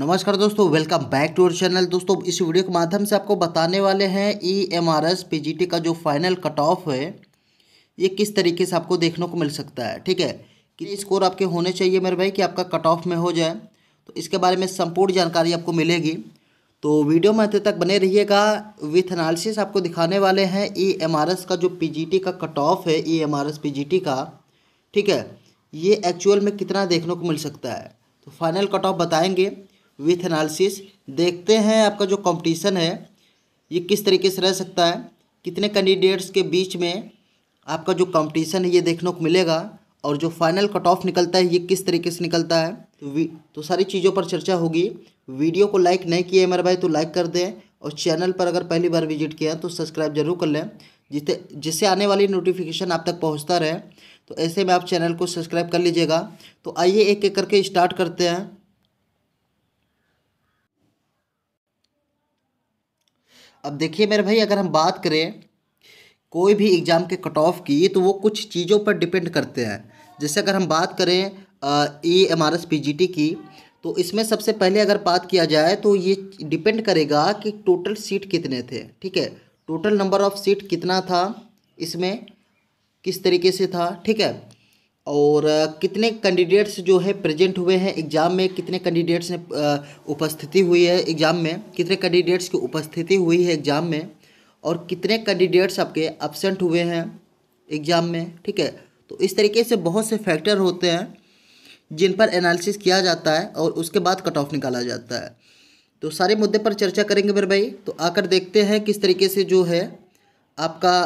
नमस्कार दोस्तों welcome back to our channel दोस्तों इस वीडियो के माध्यम से आपको बताने वाले हैं E M R S P G T का जो फाइनल कट ऑफ है ये किस तरीके से आपको देखने को मिल सकता है ठीक है कि स्कोर आपके होने चाहिए मेरे भाई कि आपका कट ऑफ में हो जाए तो इसके बारे में संपूर्ण जानकारी आपको मिलेगी तो वीडियो में अंत तक बने रहिएगा विथ एनालिसिस आपको दिखाने वाले हैं ई एम आर एस का जो पी जी टी का कट ऑफ है E M R S P G T का ठीक है ये एक्चुअल में कितना देखने को मिल सकता है तो फाइनल कट ऑफ बताएंगे विथ एनालिसिस देखते हैं आपका जो कंपटीशन है ये किस तरीके से रह सकता है कितने कैंडिडेट्स के बीच में आपका जो कंपटीशन है ये देखने को मिलेगा और जो फाइनल कट ऑफ निकलता है ये किस तरीके से निकलता है तो, तो सारी चीज़ों पर चर्चा होगी वीडियो को लाइक नहीं किया मेरे भाई तो लाइक कर दें और चैनल पर अगर पहली बार विजिट किया तो सब्सक्राइब जरूर कर लें जिससे जिससे आने वाली नोटिफिकेशन आप तक पहुंचता रहे तो ऐसे में आप चैनल को सब्सक्राइब कर लीजिएगा तो आइए एक एक करके स्टार्ट करते हैं अब देखिए मेरे भाई अगर हम बात करें कोई भी एग्ज़ाम के कट ऑफ की तो वो कुछ चीज़ों पर डिपेंड करते हैं जैसे अगर हम बात करें E M R S P G T की तो इसमें सबसे पहले अगर बात किया जाए तो ये डिपेंड करेगा कि टोटल सीट कितने थे ठीक है टोटल नंबर ऑफ़ सीट कितना था इसमें किस तरीके से था ठीक है और कितने कैंडिडेट्स जो है प्रेजेंट हुए हैं एग्ज़ाम में कितने कैंडिडेट्स ने उपस्थिति हुई है एग्ज़ाम में कितने कैंडिडेट्स की उपस्थिति हुई है एग्ज़ाम में और कितने कैंडिडेट्स आपके एबसेंट हुए हैं एग्ज़ाम में ठीक है तो इस तरीके से बहुत से फैक्टर होते हैं जिन पर एनालिसिस किया जाता है और उसके बाद कट ऑफ निकाला जाता है तो सारे मुद्दे पर चर्चा करेंगे मेरे भाई तो आकर देखते हैं किस तरीके से जो है आपका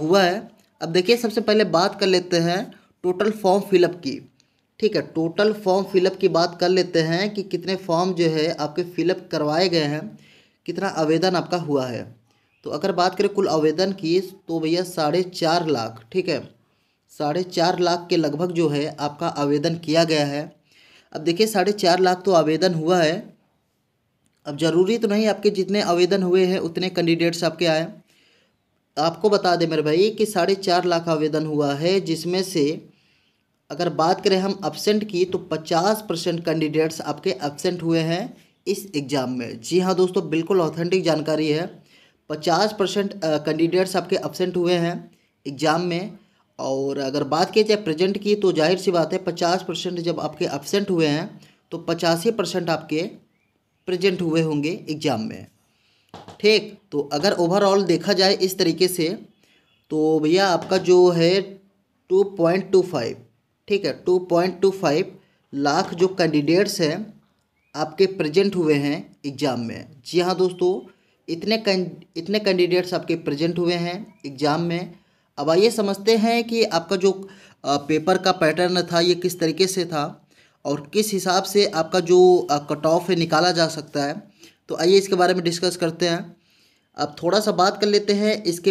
हुआ है अब देखिए सबसे पहले बात कर लेते हैं टोटल फॉर्म फिलअप की ठीक है टोटल फॉर्म फिलअप की बात कर लेते हैं कि कितने फॉर्म जो है आपके फिलअप करवाए गए हैं कितना आवेदन आपका हुआ है तो अगर बात करें कुल आवेदन की तो भैया साढ़े चार लाख ठीक है साढ़े चार लाख के लगभग जो है आपका आवेदन किया गया है अब देखिए साढ़े चार लाख तो आवेदन हुआ है अब ज़रूरी तो नहीं आपके जितने आवेदन हुए हैं उतने कैंडिडेट्स आपके आए आपको बता दें मेरे भाई कि साढ़े चार लाख आवेदन हुआ है जिसमें से अगर बात करें हम एबसेंट की तो 50 परसेंट कैंडिडेट्स आपके एबसेंट हुए हैं इस एग्ज़ाम में जी हाँ दोस्तों बिल्कुल ऑथेंटिक जानकारी है 50 परसेंट कैंडिडेट्स आपके एबसेंट हुए हैं एग्ज़ाम में और अगर बात की जाए प्रेजेंट की तो जाहिर सी बात है पचास परसेंट जब आपके एबसेंट हुए हैं तो पचासी परसेंट आपके प्रेजेंट हुए होंगे एग्ज़ाम में ठीक तो अगर ओवरऑल देखा जाए इस तरीके से तो भैया आपका जो है टू पॉइंट टू फाइव ठीक है two point two five lakh जो कैंडिडेट्स हैं आपके प्रेजेंट हुए हैं एग्ज़ाम में जी हाँ दोस्तों इतने इतने कैंडिडेट्स आपके प्रेजेंट हुए हैं एग्ज़ाम में अब आइए समझते हैं कि आपका जो पेपर का पैटर्न था ये किस तरीके से था और किस हिसाब से आपका जो कट ऑफ है निकाला जा सकता है तो आइए इसके बारे में डिस्कस करते हैं अब थोड़ा सा बात कर लेते हैं इसके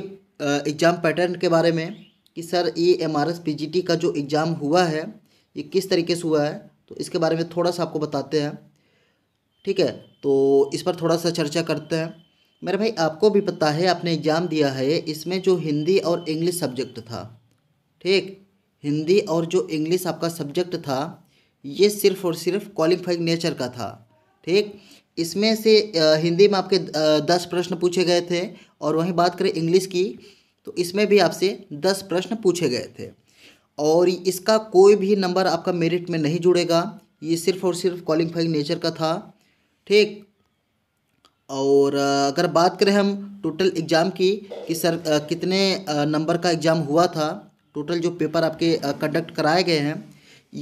एग्ज़ाम पैटर्न के बारे में कि सर ये M R S P G T का जो एग्ज़ाम हुआ है ये किस तरीके से हुआ है तो इसके बारे में थोड़ा सा आपको बताते हैं ठीक है तो इस पर थोड़ा सा चर्चा करते हैं मेरे भाई आपको भी पता है आपने एग्ज़ाम दिया है इसमें जो हिंदी और इंग्लिश सब्जेक्ट था ठीक हिंदी और जो इंग्लिश आपका सब्जेक्ट था ये सिर्फ़ और सिर्फ क्वालिफाइंग नेचर का था ठीक इसमें से हिंदी में आपके दस प्रश्न पूछे गए थे और वहीं बात करें इंग्लिश की तो इसमें भी आपसे दस प्रश्न पूछे गए थे और इसका कोई भी नंबर आपका मेरिट में नहीं जुड़ेगा ये सिर्फ़ और सिर्फ क्वालिफाइंग नेचर का था ठीक और अगर बात करें हम टोटल एग्ज़ाम की कि सर कितने नंबर का एग्ज़ाम हुआ था टोटल जो पेपर आपके कंडक्ट कराए गए हैं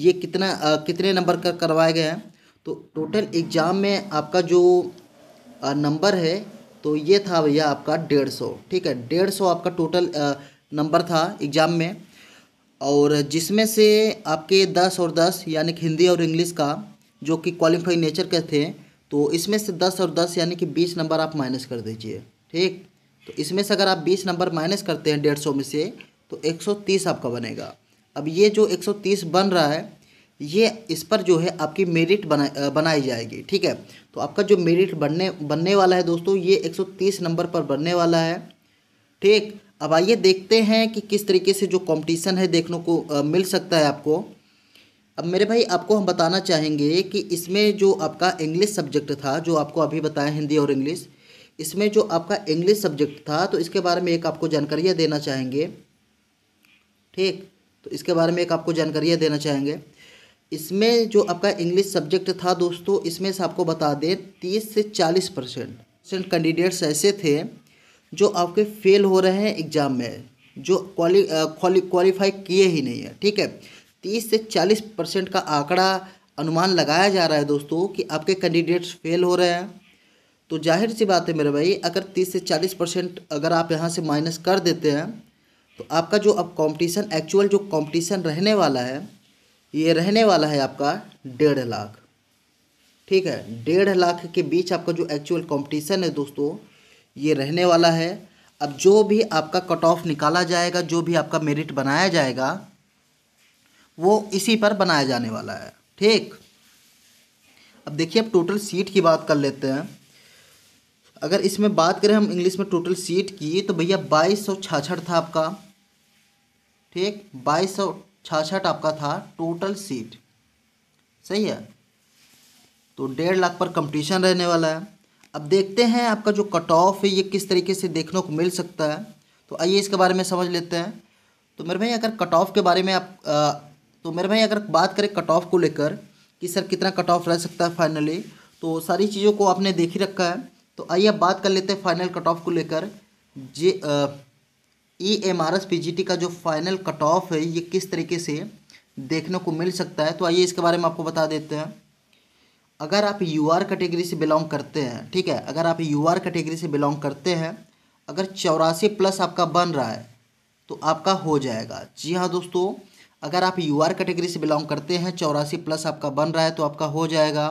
ये कितना कितने नंबर का करवाए गए हैं तो टोटल एग्ज़ाम में आपका जो नंबर है तो ये था भैया आपका डेढ़ सौ ठीक है डेढ़ सौ आपका टोटल नंबर था एग्ज़ाम में और जिसमें से आपके दस और दस यानी कि हिंदी और इंग्लिश का जो कि क्वालिफाई नेचर के थे तो इसमें से दस और दस यानी कि बीस नंबर आप माइनस कर दीजिए ठीक तो इसमें से अगर आप बीस नंबर माइनस करते हैं डेढ़ सौ में से तो एक सौ तीस आपका बनेगा अब ये जो एक सौ तीस बन रहा है ये इस पर जो है आपकी मेरिट बना बनाई जाएगी ठीक है तो आपका जो मेरिट बनने बनने वाला है दोस्तों ये 130 नंबर पर बनने वाला है ठीक अब आइए देखते हैं कि किस तरीके से जो कंपटीशन है देखने को आ, मिल सकता है आपको अब मेरे भाई आपको हम बताना चाहेंगे कि इसमें जो आपका इंग्लिश सब्जेक्ट था जो आपको अभी बताया हिंदी और इंग्लिश इसमें जो आपका इंग्लिश सब्जेक्ट था तो इसके बारे में एक आपको जानकारियाँ देना चाहेंगे ठीक तो इसके बारे में एक आपको जानकारियाँ देना चाहेंगे इसमें जो आपका इंग्लिश सब्जेक्ट था दोस्तों इसमें से आपको बता दें तीस से चालीस परसेंट परसेंट कैंडिडेट्स ऐसे थे जो आपके फेल हो रहे हैं एग्ज़ाम में जो क्वालि क्वालिफाई किए ही नहीं है ठीक है तीस से चालीस परसेंट का आंकड़ा अनुमान लगाया जा रहा है दोस्तों कि आपके कैंडिडेट्स फेल हो रहे हैं तो जाहिर सी बात है मेरे भाई अगर तीस से चालीस परसेंट अगर आप यहाँ से माइनस कर देते हैं तो आपका जो अब कॉम्पिटिशन एक्चुअल जो कॉम्पिटिशन रहने वाला है ये रहने वाला है आपका डेढ़ लाख ठीक है डेढ़ लाख के बीच आपका जो एक्चुअल कंपटीशन है दोस्तों ये रहने वाला है अब जो भी आपका कट ऑफ निकाला जाएगा जो भी आपका मेरिट बनाया जाएगा वो इसी पर बनाया जाने वाला है ठीक अब देखिए अब टोटल सीट की बात कर लेते हैं अगर इसमें बात करें हम इंग्लिश में टोटल सीट की तो भैया बाईस सौ था आपका ठीक बाईस सौ छाछठ आपका था टोटल सीट सही है तो डेढ़ लाख पर कंपटीशन रहने वाला है अब देखते हैं आपका जो कट ऑफ है ये किस तरीके से देखने को मिल सकता है तो आइए इसके बारे में समझ लेते हैं तो मेरे भाई अगर कट ऑफ के बारे में आप आ, तो मेरे भाई अगर बात करें कट ऑफ को लेकर कि सर कितना कट ऑफ रह सकता है फाइनली तो सारी चीज़ों को आपने देख ही रखा है तो आइए अब बात कर लेते हैं फाइनल कट ऑफ को लेकर J E M R S P G T का जो फाइनल कट ऑफ है ये किस तरीके से देखने को मिल सकता है तो आइए इसके बारे में आपको बता देते हैं अगर आप यू आर कैटेगरी से बिलोंग करते हैं ठीक है अगर आप यू आर कैटेगरी से बिलोंग करते हैं अगर चौरासी प्लस आपका बन रहा है तो आपका हो जाएगा जी हाँ दोस्तों अगर आप यू आर कैटेगरी से बिलोंग करते हैं चौरासी प्लस आपका बन रहा है तो आपका हो जाएगा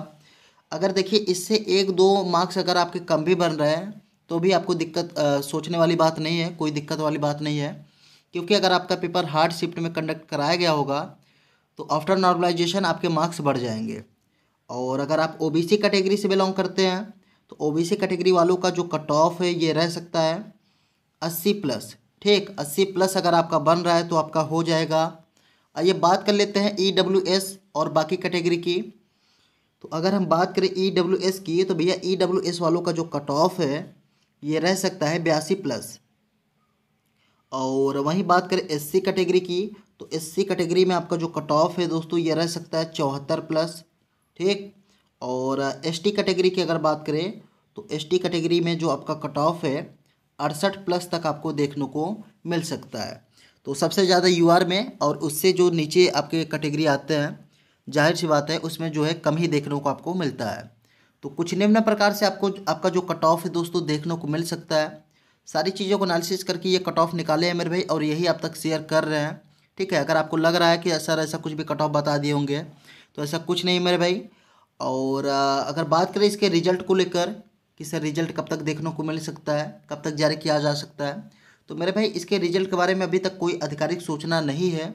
अगर देखिए इससे एक दो मार्क्स अगर आपके कम भी बन रहे हैं तो भी आपको दिक्कत आ, सोचने वाली बात नहीं है कोई दिक्कत वाली बात नहीं है क्योंकि अगर आपका पेपर हार्ड शिफ्ट में कंडक्ट कराया गया होगा तो आफ्टर नॉर्मलाइजेशन आपके मार्क्स बढ़ जाएंगे और अगर आप ओबीसी कैटेगरी से बिलोंग करते हैं तो ओबीसी कैटेगरी वालों का जो कट ऑफ है ये रह सकता है अस्सी प्लस ठीक अस्सी प्लस अगर आपका बन रहा है तो आपका हो जाएगा आइए बात कर लेते हैं ई डब्ल्यू एस और बाकी कैटेगरी की तो अगर हम बात करें ई डब्ल्यू एस की तो भैया ई डब्ल्यू एस वालों का जो कट ऑफ है ये रह सकता है बयासी प्लस और वहीं बात करें एस सी कैटेगरी की तो एस सी कैटेगरी में आपका जो कट ऑफ है दोस्तों ये रह सकता है चौहत्तर प्लस ठीक और एस टी कैटेगरी की अगर बात करें तो एस टी कैटेगरी में जो आपका कट ऑफ है अड़सठ प्लस तक आपको देखने को मिल सकता है तो सबसे ज़्यादा यू आर में और उससे जो नीचे आपके कैटेगरी आते हैं जाहिर सी बात है उसमें जो है कम ही देखने को आपको मिलता है तो कुछ निम्न प्रकार से आपको आपका जो कट ऑफ है दोस्तों देखने को मिल सकता है सारी चीज़ों को एनालिसिस करके ये कट ऑफ निकाले हैं मेरे भाई और यही आप तक शेयर कर रहे हैं ठीक है अगर आपको लग रहा है कि सर ऐसा कुछ भी कट ऑफ बता दिए होंगे तो ऐसा कुछ नहीं मेरे भाई और अगर बात करें इसके रिजल्ट को लेकर कि सर रिजल्ट कब तक देखने को मिल सकता है कब तक जारी किया जा सकता है तो मेरे भाई इसके रिजल्ट के बारे में अभी तक कोई आधिकारिक सूचना नहीं है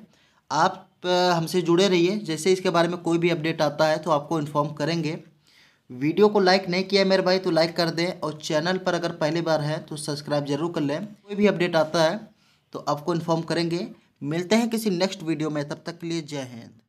आप हमसे जुड़े रहिए जैसे इसके बारे में कोई भी अपडेट आता है तो आपको इन्फॉर्म करेंगे वीडियो को लाइक नहीं किया मेरे भाई तो लाइक कर दें और चैनल पर अगर पहली बार है तो सब्सक्राइब जरूर कर लें कोई भी अपडेट आता है तो आपको इन्फॉर्म करेंगे मिलते हैं किसी नेक्स्ट वीडियो में तब तक के लिए जय हिंद